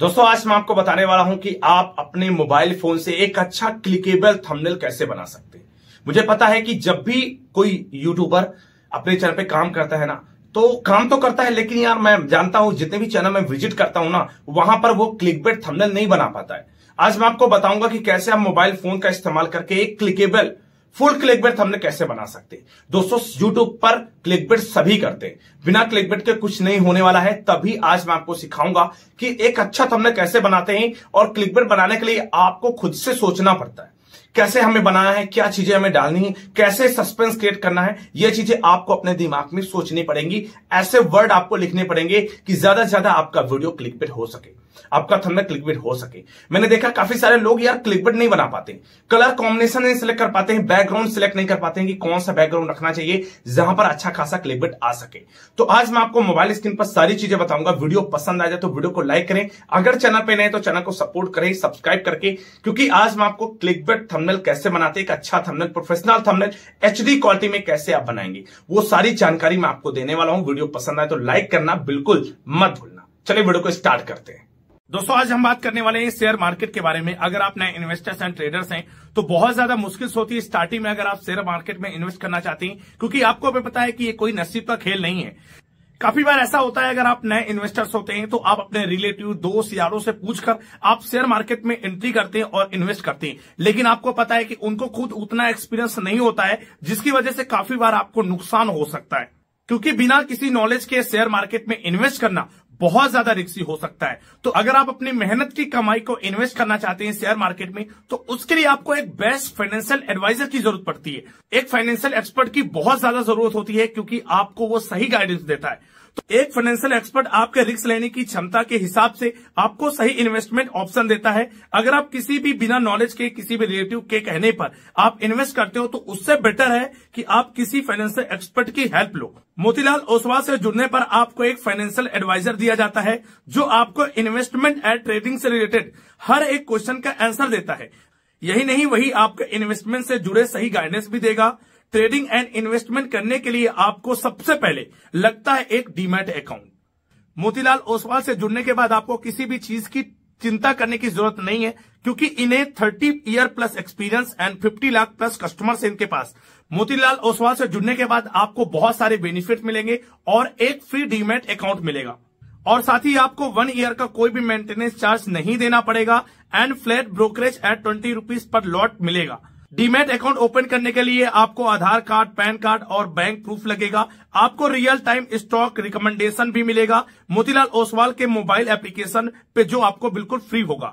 दोस्तों आज मैं आपको बताने वाला हूं कि आप अपने मोबाइल फोन से एक अच्छा क्लिकेबल थंबनेल कैसे बना सकते हैं मुझे पता है कि जब भी कोई यूट्यूबर अपने चैनल पे काम करता है ना तो काम तो करता है लेकिन यार मैं जानता हूं जितने भी चैनल में विजिट करता हूं ना वहां पर वो क्लिकबेट थंबनेल नहीं बना पाता है आज मैं आपको बताऊंगा कि कैसे आप मोबाइल फोन का इस्तेमाल करके एक क्लिकेबल फुल क्लिक बेट हमने कैसे बना सकते दोस्तों यूट्यूब पर क्लिक बेट सभी करते हैं बिना क्लिक बेट के कुछ नहीं होने वाला है तभी आज मैं आपको सिखाऊंगा कि एक अच्छा थंबनेल कैसे बनाते हैं और क्लिक बेट बनाने के लिए आपको खुद से सोचना पड़ता है कैसे हमें बनाना है क्या चीजें हमें डालनी है कैसे सस्पेंस क्रिएट करना है ये चीजें आपको अपने दिमाग में सोचनी पड़ेंगी ऐसे वर्ड आपको लिखने पड़ेंगे कि ज्यादा से ज्यादा आपका वीडियो क्लिक हो सके आपका थंबनेल क्लिकबेट हो सके मैंने देखा काफी सारे लोग यार क्लिकबेट नहीं बना पाते कलर कॉम्बिनेशन नहीं सिलेक्ट कर पाते हैं बैकग्राउंड सिलेक्ट नहीं कर पाते हैं कि कौन सा बैकग्राउंड रखना चाहिए जहां पर अच्छा खासा क्लिकबेट आ सके तो आज मैं आपको मोबाइल स्क्रीन पर सारी चीजें बताऊंगा वीडियो पसंद आ जाए तो वीडियो को लाइक करें अगर चैनल पर नहीं तो चैनल को सपोर्ट करें सब्सक्राइब करके क्योंकि आज मैं आपको क्लिकबेट थमनल कैसे बनाते एक अच्छा thumbnail professional thumbnail H quality में कैसे आप बनाएंगे वो सारी जानकारी मैं आपको देने वाला हूं वीडियो पसंद आए तो लाइक करना बिल्कुल मत भूलना चलिए वीडियो को स्टार्ट करते हैं दोस्तों आज हम बात करने वाले हैं शेयर मार्केट के बारे में अगर आप नए इन्वेस्टर्स एंड ट्रेडर्स हैं तो बहुत ज्यादा मुश्किल होती है स्टार्टिंग में अगर आप शेयर मार्केट में इन्वेस्ट करना चाहते हैं क्योंकि आपको अभी पता है कि ये कोई नसीब का खेल नहीं है काफी बार ऐसा होता है अगर आप नए इन्वेस्टर्स होते हैं तो आप अपने रिलेटिव दोस्त यारों से पूछकर आप शेयर मार्केट में एंट्री करते हैं और इन्वेस्ट करते हैं लेकिन आपको पता है कि उनको खुद उतना एक्सपीरियंस नहीं होता है जिसकी वजह से काफी बार आपको नुकसान हो सकता है क्योंकि बिना किसी नॉलेज के शेयर मार्केट में इन्वेस्ट करना बहुत ज्यादा रिक्सी हो सकता है तो अगर आप अपनी मेहनत की कमाई को इन्वेस्ट करना चाहते हैं शेयर मार्केट में तो उसके लिए आपको एक बेस्ट फाइनेंशियल एडवाइजर की जरूरत पड़ती है एक फाइनेंशियल एक्सपर्ट की बहुत ज्यादा जरूरत होती है क्योंकि आपको वो सही गाइडेंस देता है तो एक फाइनेंशियल एक्सपर्ट आपके रिस्क लेने की क्षमता के हिसाब से आपको सही इन्वेस्टमेंट ऑप्शन देता है अगर आप किसी भी बिना नॉलेज के किसी भी रिलेटिव के कहने पर आप इन्वेस्ट करते हो तो उससे बेटर है कि आप किसी फाइनेंशियल एक्सपर्ट की हेल्प लो मोतीलाल ओसवाल से जुड़ने पर आपको एक फाइनेंशियल एडवाइजर दिया जाता है जो आपको इन्वेस्टमेंट एंड ट्रेडिंग से रिलेटेड हर एक क्वेश्चन का आंसर देता है यही नहीं वही आपके इन्वेस्टमेंट से जुड़े सही गाइडेंस भी देगा ट्रेडिंग एंड इन्वेस्टमेंट करने के लिए आपको सबसे पहले लगता है एक डीमेट अकाउंट मोतीलाल ओसवाल से जुड़ने के बाद आपको किसी भी चीज की चिंता करने की जरूरत नहीं है क्योंकि इन्हें 30 year plus experience and 50 lakh plus customers इनके पास मोतीलाल ओसवाल से जुड़ने के बाद आपको बहुत सारे बेनिफिट मिलेंगे और एक फ्री डीमेट अकाउंट मिलेगा और साथ ही आपको वन ईयर का कोई भी मेंटेनेंस चार्ज नहीं देना पड़ेगा and flat brokerage at twenty rupees per lot मिलेगा डीमेट अकाउंट ओपन करने के लिए आपको आधार कार्ड पैन कार्ड और बैंक प्रूफ लगेगा आपको रियल टाइम स्टॉक रिकमेंडेशन भी मिलेगा मोतीलाल ओसवाल के मोबाइल एप्लीकेशन पे जो आपको बिल्कुल फ्री होगा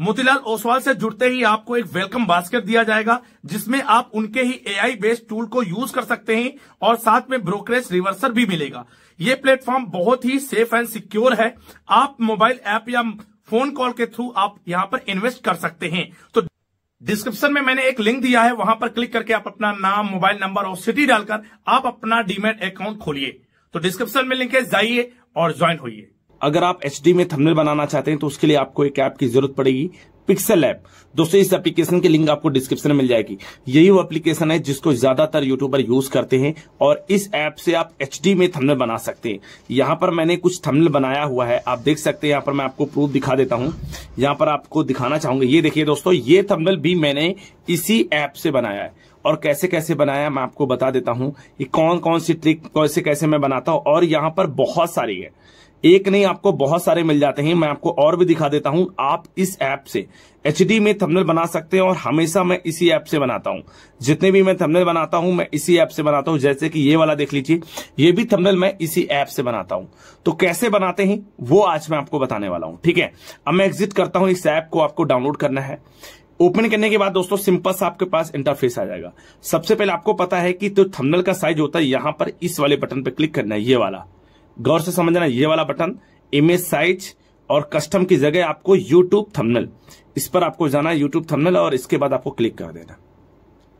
मोतीलाल ओसवाल से जुड़ते ही आपको एक वेलकम बास्केट दिया जाएगा जिसमें आप उनके ही एआई बेस्ड टूल को यूज कर सकते हैं और साथ में ब्रोकरेज रिवर्सर भी मिलेगा ये प्लेटफॉर्म बहुत ही सेफ एंड सिक्योर है आप मोबाइल ऐप या फोन कॉल के थ्रू आप यहाँ पर इन्वेस्ट कर सकते हैं तो डिस्क्रिप्शन में मैंने एक लिंक दिया है वहां पर क्लिक करके आप अपना नाम मोबाइल नंबर और सिटी डालकर आप अपना डीमेट अकाउंट खोलिए तो डिस्क्रिप्शन में लिंक है जाइए और ज्वाइन होइए अगर आप एच में थंबनेल बनाना चाहते हैं तो उसके लिए आपको एक ऐप की जरूरत पड़ेगी पिक्सल ऐप दोस्तों इस एप्लीकेशन की लिंक आपको डिस्क्रिप्शन में मिल जाएगी यही वो एप्लीकेशन है जिसको ज्यादातर यूट्यूबर यूज करते हैं और इस ऐप से आप एच में थंबनेल बना सकते हैं यहाँ पर मैंने कुछ थंबनेल बनाया हुआ है आप देख सकते हैं यहाँ पर मैं आपको प्रूफ दिखा देता हूँ यहाँ पर आपको दिखाना चाहूंगा ये देखिए दोस्तों ये थंबनेल भी मैंने इसी ऐप से बनाया है और कैसे कैसे बनाया मैं आपको बता देता हूँ कौन कौन सी ट्रिक कैसे कैसे मैं बनाता हूँ और यहाँ पर बहुत सारी है एक नहीं आपको बहुत सारे मिल जाते हैं मैं आपको और भी दिखा देता हूं आप इस ऐप से एच में थंबनेल बना सकते हैं और हमेशा मैं इसी ऐप से बनाता हूं जितने भी मैं थंबनेल बनाता हूं मैं इसी ऐप से बनाता हूं जैसे कि ये वाला देख लीजिए ये भी थंबनेल मैं इसी ऐप से बनाता हूं तो कैसे बनाते हैं वो आज मैं आपको बताने वाला हूं ठीक है अब मैं एग्जिट करता हूं इस ऐप को आपको डाउनलोड करना है ओपन करने के बाद दोस्तों सिंपल सा आपके पास इंटरफेस आ जाएगा सबसे पहले आपको पता है कि जो तो थंबनेल का साइज होता है यहां पर इस वाले बटन पर क्लिक करना है ये वाला गौर से समझना ये वाला बटन इमेज साइज और कस्टम की जगह आपको यूट्यूब थंबनेल इस पर आपको जाना है यूट्यूब थमनल और इसके बाद आपको क्लिक कर देना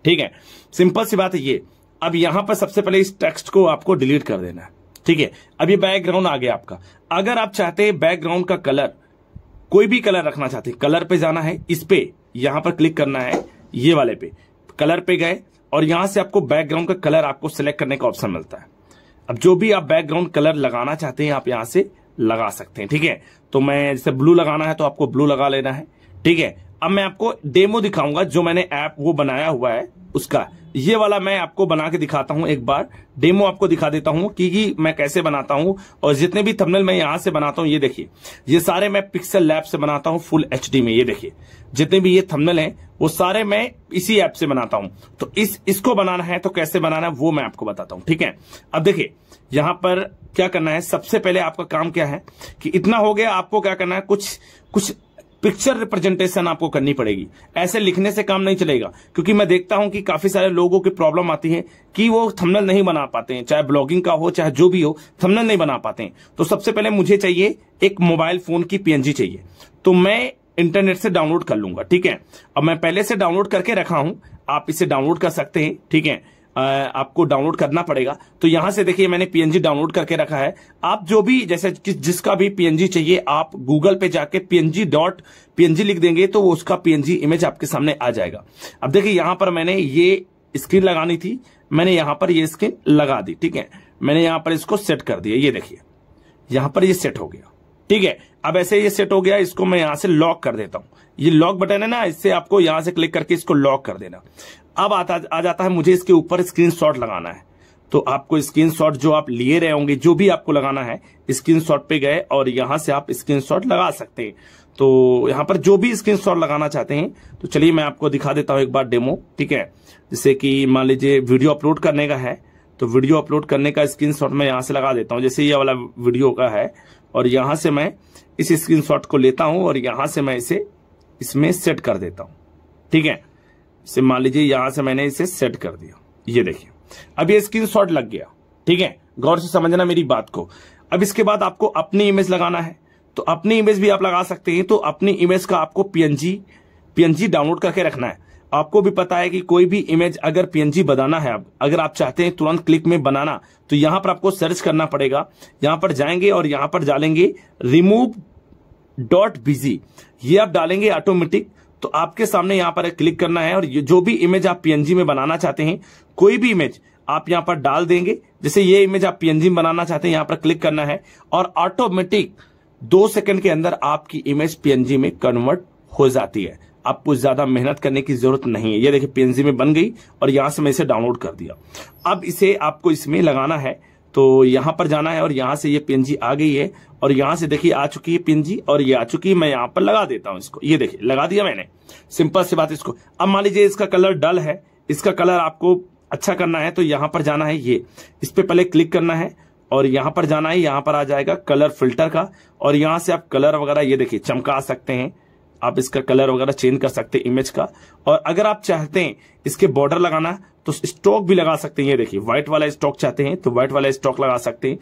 ठीक है सिंपल सी बात है ये अब यहां पर सबसे पहले इस टेक्स्ट को आपको डिलीट कर देना है ठीक है अब ये बैकग्राउंड आ गया आपका अगर आप चाहते हैं बैकग्राउंड का कलर कोई भी कलर रखना चाहते हैं कलर पे जाना है इस पे यहां पर क्लिक करना है ये वाले पे कलर पे गए और यहां से आपको बैकग्राउंड का कलर आपको सिलेक्ट करने का ऑप्शन मिलता है अब जो भी आप बैकग्राउंड कलर लगाना चाहते हैं आप यहां से लगा सकते हैं ठीक है तो मैं जैसे ब्लू लगाना है तो आपको ब्लू लगा लेना है ठीक है अब मैं आपको डेमो दिखाऊंगा जो मैंने ऐप वो बनाया हुआ है उसका ये वाला मैं आपको बना के दिखाता हूं एक बार डेमो आपको दिखा देता हूं कि, कि मैं कैसे बनाता हूं और जितने भी थंबनेल मैं यहां से बनाता हूं ये देखिए ये सारे मैं पिक्सल लैब से बनाता हूं फुल एच में ये देखिए जितने भी ये थंबनेल हैं वो सारे मैं इसी ऐप से बनाता हूं तो इस इसको बनाना है तो कैसे बनाना है वो मैं आपको बताता हूं ठीक है अब देखिए यहां पर क्या करना है सबसे पहले आपका काम क्या है कि इतना हो गया आपको क्या करना है कुछ कुछ पिक्चर रिप्रेजेंटेशन आपको करनी पड़ेगी ऐसे लिखने से काम नहीं चलेगा क्योंकि मैं देखता हूं कि काफी सारे लोगों की प्रॉब्लम आती है कि वो थंबनेल नहीं बना पाते हैं चाहे ब्लॉगिंग का हो चाहे जो भी हो थंबनेल नहीं बना पाते हैं तो सबसे पहले मुझे चाहिए एक मोबाइल फोन की पीएनजी चाहिए तो मैं इंटरनेट से डाउनलोड कर लूंगा ठीक है अब मैं पहले से डाउनलोड करके रखा हूं आप इसे डाउनलोड कर सकते हैं ठीक है आपको डाउनलोड करना पड़ेगा तो यहां से देखिए मैंने पीएनजी डाउनलोड करके रखा है आप जो भी जैसे जिसका भी पीएनजी चाहिए आप गूगल पे जाके पीएनजी डॉट पीएनजी लिख देंगे तो वो उसका पीएनजी इमेज आपके सामने आ जाएगा अब देखिए यहां पर मैंने ये स्क्रीन लगानी थी मैंने यहां पर ये स्क्रीन लगा दी ठीक है मैंने यहां पर इसको सेट कर दिया ये देखिए यहां पर ये सेट हो गया ठीक है अब ऐसे ये सेट हो गया इसको मैं यहां से लॉक कर देता हूं ये लॉक बटन है ना इससे आपको यहां से क्लिक करके इसको लॉक कर देना अब आता आ जाता है मुझे इसके ऊपर स्क्रीन लगाना है तो आपको स्क्रीन जो आप लिए रहे होंगे जो भी आपको लगाना है स्क्रीन पे गए और यहां से आप स्क्रीन लगा सकते हैं तो यहां पर जो भी स्क्रीन लगाना चाहते हैं तो चलिए मैं आपको दिखा देता हूं एक बार डेमो ठीक है जैसे कि मान लीजिए वीडियो अपलोड करने का है तो वीडियो अपलोड करने का शॉट मैं यहां से लगा देता हूं जैसे ये वाला वीडियो का है और यहां से मैं इस स्क्रीनशॉट को लेता हूं और यहां से मैं इसे इसमें सेट कर देता हूं ठीक है इसे मान लीजिए यहां से मैंने इसे सेट कर दिया ये देखिए अब ये शॉट लग गया ठीक है गौर से समझना मेरी बात को अब इसके बाद आपको अपनी इमेज लगाना है तो अपनी इमेज भी आप लगा सकते हैं तो अपनी इमेज का आपको पीएनजी पीएनजी डाउनलोड करके रखना है आपको भी पता है कि कोई भी इमेज अगर पीएनजी बनाना है अब अगर आप चाहते हैं तुरंत क्लिक में बनाना तो यहां पर आपको सर्च करना पड़ेगा यहां पर जाएंगे और यहां पर डालेंगे रिमूव डॉट बिजी ये आप डालेंगे ऑटोमेटिक तो आपके सामने यहां पर क्लिक करना है और जो भी इमेज आप पीएनजी में बनाना चाहते हैं कोई भी इमेज आप यहां पर डाल देंगे जैसे ये इमेज आप पीएनजी में बनाना चाहते हैं यहां पर क्लिक करना है और ऑटोमेटिक दो सेकंड के अंदर आपकी इमेज पीएनजी में कन्वर्ट हो जाती है आपको ज्यादा मेहनत करने की जरूरत नहीं है ये देखिए पेंजी में बन गई और यहां से मैं इसे डाउनलोड कर दिया अब इसे आपको इसमें लगाना है तो यहां पर जाना है और यहां से ये पिन आ गई है और यहां से देखिए आ चुकी है पिन और ये आ चुकी है मैं यहां पर लगा देता हूँ इसको ये देखिए लगा दिया मैंने सिंपल सी बात इसको अब मान लीजिए इसका कलर डल है इसका कलर आपको अच्छा करना है तो यहां पर जाना है ये इस पर पहले क्लिक करना है और यहाँ पर जाना है यहाँ पर आ जाएगा कलर फिल्टर का और यहां से आप कलर वगैरह ये देखिए चमका सकते हैं आप इसका कलर वगैरह चेंज कर सकते हैं इमेज का और अगर आप चाहते हैं इसके बॉर्डर लगाना तो स्टॉक भी लगा सकते हैं ये देखिए व्हाइट वाला स्टॉक चाहते हैं तो व्हाइट वाला स्टॉक लगा सकते हैं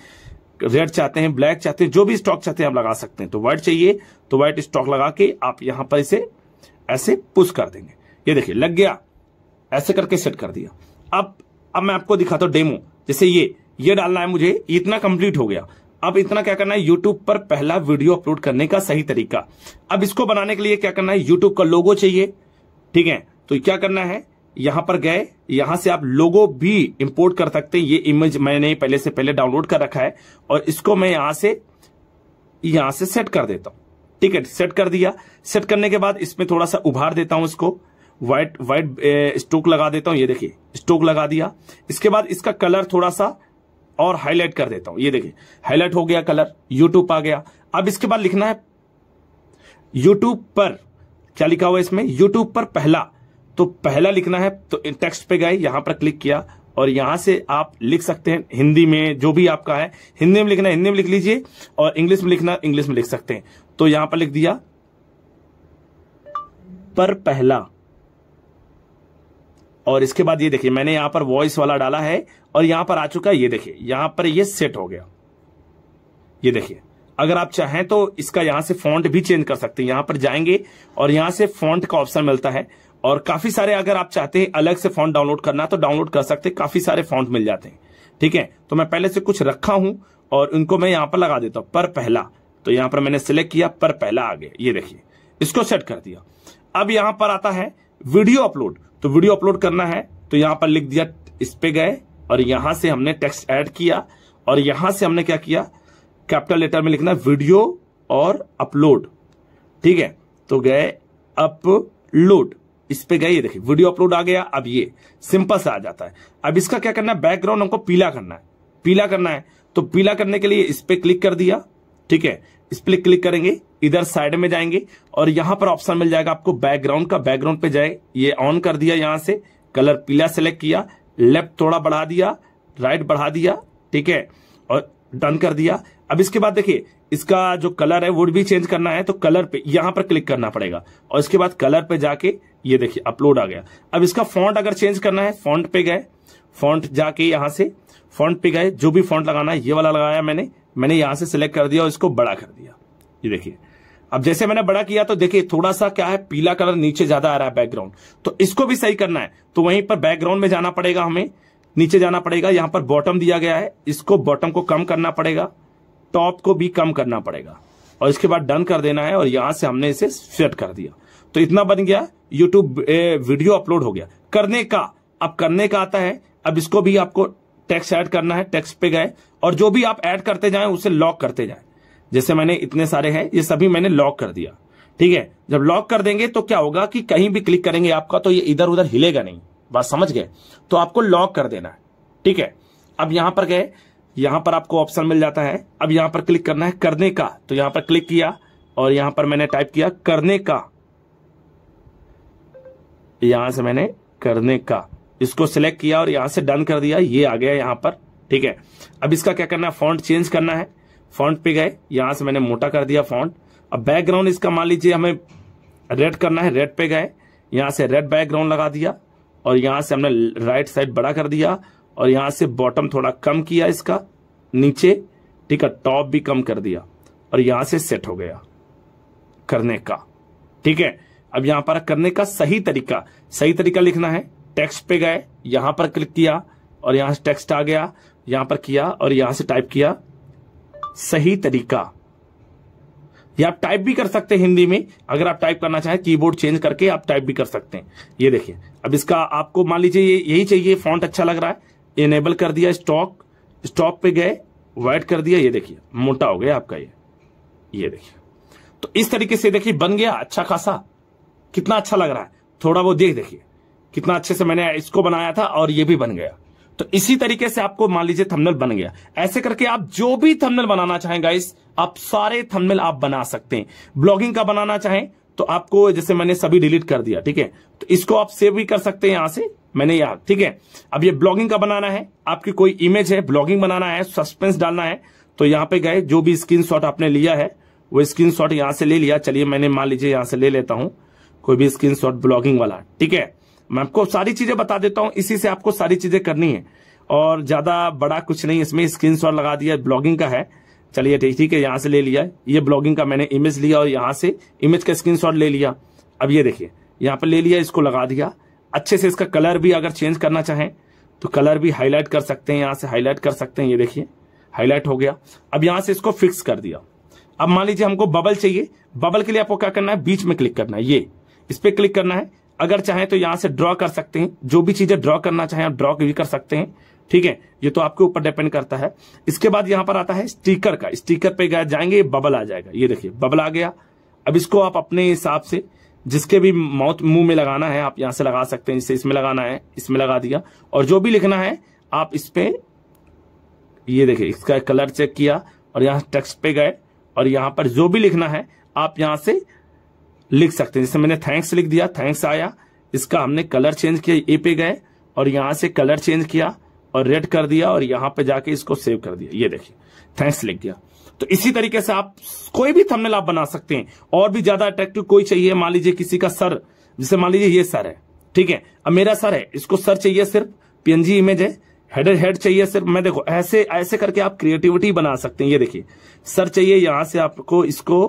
रेड चाहते हैं ब्लैक चाहते हैं जो भी स्टॉक चाहते हैं आप लगा सकते हैं तो व्हाइट चाहिए तो व्हाइट स्टॉक लगा के आप यहां पर इसे ऐसे पुश कर देंगे ये देखिए लग गया ऐसे करके सेट कर दिया अब अब मैं आपको दिखाता हूं डेमो जैसे ये ये डालना है मुझे इतना कंप्लीट हो गया अब इतना क्या करना है यूट्यूब पर पहला वीडियो अपलोड करने का सही तरीका अब इसको बनाने के लिए क्या करना है यूट्यूब का लोगो चाहिए ठीक है तो क्या करना है यहां पर गए यहां से आप लोगो भी इंपोर्ट कर सकते हैं ये इमेज मैंने पहले से पहले डाउनलोड कर रखा है और इसको मैं यहां से यहां से सेट कर देता हूं ठीक है सेट कर दिया सेट करने के बाद इसमें थोड़ा सा उभार देता हूं इसको व्हाइट व्हाइट स्टोक लगा देता हूं ये देखिए स्टोक लगा दिया इसके बाद इसका कलर थोड़ा सा और हाईलाइट कर देता हूं ये देखिए हाईलाइट हो गया कलर यूट्यूब आ गया अब इसके बाद लिखना है यूट्यूब पर क्या लिखा हुआ इसमें यूट्यूब पर पहला तो पहला लिखना है तो टेक्स्ट पे गए यहां पर क्लिक किया और यहां से आप लिख सकते हैं हिंदी में जो भी आपका है हिंदी में लिखना हिंदी में लिख लीजिए और इंग्लिश में लिखना इंग्लिश में लिख सकते हैं तो यहां पर लिख दिया पर पहला और इसके बाद ये देखिए मैंने यहां पर वॉइस वाला डाला है और यहां पर आ चुका है ये देखिए यहां पर ये सेट हो गया ये देखिए अगर आप चाहें तो इसका यहां से फॉन्ट भी चेंज कर सकते हैं यहां पर जाएंगे और यहां से फॉन्ट का ऑप्शन मिलता है और काफी सारे अगर आप चाहते हैं अलग से फॉन्ट डाउनलोड करना तो डाउनलोड कर सकते हैं काफी सारे फॉन्ट मिल जाते हैं ठीक है तो मैं पहले से कुछ रखा हूं और उनको मैं यहां पर लगा देता हूं पर पहला तो यहां पर मैंने सिलेक्ट किया पर पहला आ गया ये देखिए इसको सेट कर दिया अब यहां पर आता है वीडियो अपलोड तो वीडियो अपलोड करना है तो यहाँ पर लिख दिया इस पे गए और यहां से हमने टेक्स्ट ऐड किया और यहां से हमने क्या किया कैपिटल लेटर में लिखना वीडियो और अपलोड ठीक है तो गए अपलोड इस पे गए ये देखिए वीडियो अपलोड आ गया अब ये सिंपल सा आ जाता है अब इसका क्या करना है बैकग्राउंड हमको पीला करना है पीला करना है तो पीला करने के लिए इस पे क्लिक कर दिया ठीक है इस पर क्लिक करेंगे इधर साइड में जाएंगे और यहां पर ऑप्शन मिल जाएगा आपको बैकग्राउंड का बैकग्राउंड पे जाए ये ऑन कर दिया यहां से कलर पीला सेलेक्ट किया लेफ्ट थोड़ा बढ़ा दिया राइट बढ़ा दिया ठीक है और डन कर दिया अब इसके बाद देखिए इसका जो कलर है वो भी चेंज करना है तो कलर पे यहां पर क्लिक करना पड़ेगा और इसके बाद कलर पे जाके ये देखिए अपलोड आ गया अब इसका फॉन्ट अगर चेंज करना है फॉन्ट पे गए फॉन्ट जाके यहां से फॉन्ट पे गए जो भी फॉन्ट लगाना है ये वाला लगाया मैंने मैंने यहां से सिलेक्ट कर दिया और इसको बड़ा कर दिया ये देखिए अब जैसे मैंने बड़ा किया तो देखिए थोड़ा सा क्या है पीला कलर नीचे ज्यादा आ रहा है बैकग्राउंड तो इसको भी सही करना है तो वहीं पर बैकग्राउंड में जाना पड़ेगा हमें नीचे जाना पड़ेगा यहां पर बॉटम दिया गया है इसको बॉटम को कम करना पड़ेगा टॉप को भी कम करना पड़ेगा और इसके बाद डन कर देना है और यहां से हमने इसे सेट कर दिया तो इतना बन गया यूट्यूब वीडियो अपलोड हो गया करने का अब करने का आता है अब इसको भी आपको टैक्स ऐड करना है टैक्स पे गए और जो भी आप ऐड करते जाएं उसे लॉक करते जाएं जैसे मैंने इतने सारे हैं ये सभी मैंने लॉक कर दिया ठीक है जब लॉक कर देंगे तो क्या होगा कि कहीं भी क्लिक करेंगे आपका तो ये इधर उधर हिलेगा नहीं बात समझ गए तो आपको लॉक कर देना है ठीक है अब यहां पर गए यहां पर आपको ऑप्शन मिल जाता है अब यहां पर क्लिक करना है करने का तो यहां पर क्लिक किया और यहां पर मैंने टाइप किया करने का यहां से मैंने करने का इसको सिलेक्ट किया और यहां से डन कर दिया ये आ गया यहां पर ठीक है अब इसका क्या करना है फॉन्ट चेंज करना है फॉन्ट पे गए यहां से मैंने मोटा कर दिया फॉन्ट अब बैकग्राउंड इसका मान लीजिए हमें रेड करना है रेड पे गए यहां से रेड बैकग्राउंड लगा दिया और यहां से हमने राइट साइड बड़ा कर दिया और यहां से बॉटम थोड़ा कम किया इसका नीचे ठीक है टॉप भी कम कर दिया और यहां से सेट हो गया करने का ठीक है अब यहां पर करने का सही तरीका सही तरीका लिखना है टेक्स्ट पे गए यहां पर क्लिक किया और यहां से टेक्स्ट आ गया यहां पर किया और यहां से टाइप किया सही तरीका या आप टाइप भी कर सकते हैं हिंदी में अगर आप टाइप करना चाहें कीबोर्ड चेंज करके आप टाइप भी कर सकते हैं ये देखिए अब इसका आपको मान लीजिए ये यही चाहिए फॉन्ट अच्छा लग रहा है इनेबल कर दिया स्टॉक स्टॉक पे गए वाइट कर दिया ये देखिए मोटा हो गया आपका ये ये देखिए तो इस तरीके से देखिए बन गया अच्छा खासा कितना अच्छा लग रहा है थोड़ा वो देख देखिए कितना अच्छे से मैंने इसको बनाया था और ये भी बन गया तो इसी तरीके से आपको मान लीजिए थंबनेल बन गया ऐसे करके आप जो भी थंबनेल बनाना चाहें गाइस आप सारे थंबनेल आप बना सकते हैं ब्लॉगिंग का बनाना चाहें तो आपको जैसे मैंने सभी डिलीट कर दिया ठीक है तो इसको आप सेव भी कर सकते हैं यहां से मैंने यहां ठीक है अब ये ब्लॉगिंग का बनाना है आपकी कोई इमेज है ब्लॉगिंग बनाना है सस्पेंस डालना है तो यहां पे गए जो भी स्क्रीन आपने लिया है वो स्क्रीन शॉट यहां से ले लिया चलिए मैंने मान लीजिए यहां से ले लेता हूं कोई भी स्क्रीन ब्लॉगिंग वाला ठीक है मैं आपको सारी चीजें बता देता हूं इसी से आपको सारी चीजें करनी है और ज्यादा बड़ा कुछ नहीं इसमें स्क्रीन शॉट लगा दिया ब्लॉगिंग का है चलिए ठीक ठीक है यहाँ से ले लिया ये ब्लॉगिंग का मैंने इमेज लिया और यहाँ से इमेज का स्क्रीन शॉट ले लिया अब ये देखिए यहाँ पर ले लिया इसको लगा दिया अच्छे से इसका कलर भी अगर चेंज करना चाहें तो कलर भी हाईलाइट कर सकते हैं यहाँ से हाईलाइट कर सकते हैं ये देखिए हाईलाइट हो गया अब यहाँ से इसको फिक्स कर दिया अब मान लीजिए हमको बबल चाहिए बबल के लिए आपको क्या करना है बीच में क्लिक करना है ये इस पर क्लिक करना है अगर चाहें तो यहां से ड्रॉ कर सकते हैं जो भी चीजें ड्रॉ करना चाहें आप ड्रॉ भी कर सकते हैं ठीक है ये तो आपके ऊपर डिपेंड करता है इसके बाद यहां पर आता है स्टीकर का स्टीकर पे गया जाएंगे बबल आ जाएगा ये देखिए बबल आ गया अब इसको आप अपने हिसाब से जिसके भी माउथ मुंह में लगाना है आप यहां से लगा सकते हैं इसे इसमें लगाना है इसमें लगा दिया और जो भी लिखना है आप इस पे ये देखिए इसका कलर चेक किया और यहां टेक्स्ट पे गए और यहाँ पर जो भी लिखना है आप यहां से लिख सकते हैं जैसे मैंने थैंक्स लिख दिया थैंक्स आया इसका हमने कलर चेंज किया ए पे गए और यहां से कलर चेंज किया और रेड कर दिया और यहां पे जाके इसको सेव कर दिया ये देखिए थैंक्स लिख दिया तो इसी तरीके से आप कोई भी थंबनेल आप बना सकते हैं और भी ज्यादा अट्रैक्टिव कोई चाहिए मान लीजिए किसी का सर जैसे मान लीजिए ये सर है ठीक है अब मेरा सर है इसको सर चाहिए सिर्फ पीएनजी इमेज है हेड हेड चाहिए सिर्फ मैं देखो ऐसे ऐसे करके आप क्रिएटिविटी बना सकते हैं ये देखिए सर चाहिए यहां से आपको इसको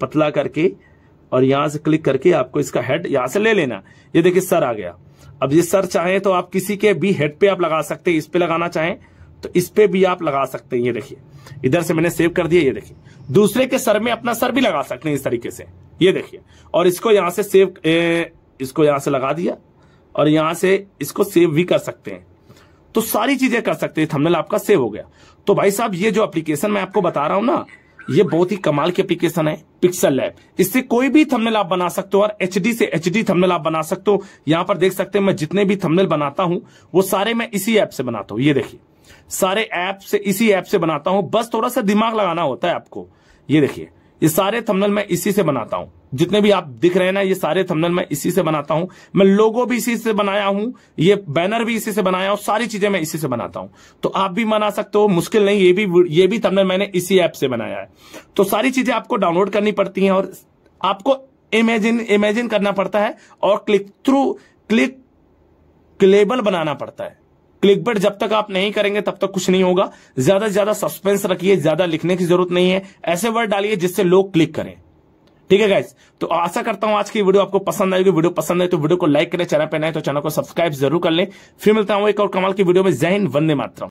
पतला करके और यहां से क्लिक करके आपको इसका हेड यहां से ले लेना ये देखिए सर आ गया अब ये सर चाहे तो आप किसी के भी हेड पे आप लगा सकते हैं इस पे लगाना चाहें तो इस पे भी आप लगा सकते हैं ये देखिए इधर से मैंने सेव कर दिया ये देखिए दूसरे के सर में अपना सर भी लगा सकते हैं इस तरीके से ये देखिए और इसको यहां से सेव ए, इसको यहां से लगा दिया और यहां से इसको सेव भी कर सकते हैं तो सारी चीजें कर सकते हैं थमनल आपका सेव हो गया तो भाई साहब ये जो एप्लीकेशन मैं आपको बता रहा हूं ना ये बहुत ही कमाल की एप्लीकेशन है पिक्सल लैब इससे कोई भी थंबनेल आप बना सकते हो और एच से एच डी थंबनेल आप बना सकते हो यहाँ पर देख सकते हैं मैं जितने भी थंबनेल बनाता हूँ वो सारे मैं इसी ऐप से बनाता हूँ ये देखिए सारे ऐप से इसी ऐप से बनाता हूँ बस थोड़ा सा दिमाग लगाना होता है आपको ये देखिए ये सारे थमनल मैं इसी से बनाता हूँ जितने भी आप दिख रहे हैं ना ये सारे थंबनेल मैं इसी से बनाता हूं मैं लोगो भी इसी से बनाया हूं ये बैनर भी इसी से बनाया हूं सारी चीजें मैं इसी से बनाता हूं तो आप भी बना सकते हो मुश्किल नहीं ये भी ये भी थंबनेल मैंने इसी ऐप से बनाया है तो सारी चीजें आपको डाउनलोड करनी पड़ती हैं और आपको इमेजिन इमेजिन करना पड़ता है और क्लिक थ्रू क्लिक क्लेबल बनाना पड़ता है क्लिक बट जब तक आप नहीं करेंगे तब तक कुछ नहीं होगा ज्यादा से ज्यादा सस्पेंस रखिए ज्यादा लिखने की जरूरत नहीं है ऐसे वर्ड डालिए जिससे लोग क्लिक करें ठीक है गाइज तो आशा करता हूं आज की वीडियो आपको पसंद आएगी वीडियो पसंद है तो वीडियो को लाइक करें चैनल पर नए तो चैनल को सब्सक्राइब जरूर कर लें फिर मिलता हूं एक और कमाल की वीडियो में जहन वंदे मात्र